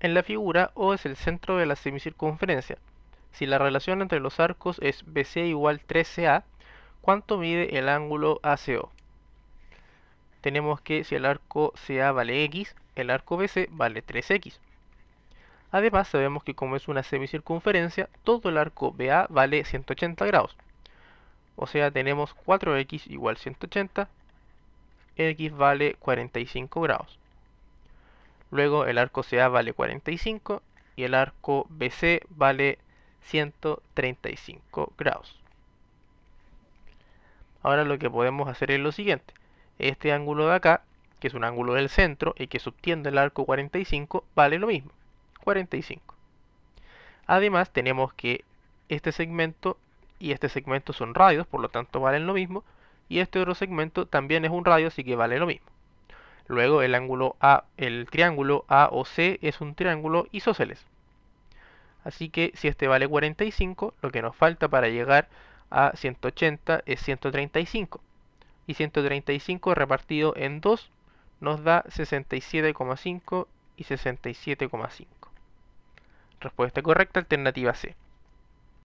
en la figura O es el centro de la semicircunferencia. Si la relación entre los arcos es BC igual 13A, ¿cuánto mide el ángulo ACO? Tenemos que si el arco CA vale X, el arco BC vale 3X. Además sabemos que como es una semicircunferencia, todo el arco BA vale 180 grados. O sea, tenemos 4X igual 180, X vale 45 grados. Luego el arco CA vale 45 y el arco BC vale 135 grados. Ahora lo que podemos hacer es lo siguiente. Este ángulo de acá, que es un ángulo del centro y que subtiende el arco 45, vale lo mismo, 45. Además tenemos que este segmento y este segmento son radios, por lo tanto valen lo mismo, y este otro segmento también es un radio, así que vale lo mismo. Luego el ángulo A, el triángulo es un triángulo isósceles. Así que si este vale 45, lo que nos falta para llegar a 180 es 135. Y 135 repartido en 2 nos da 67,5 y 67,5. Respuesta correcta, alternativa C.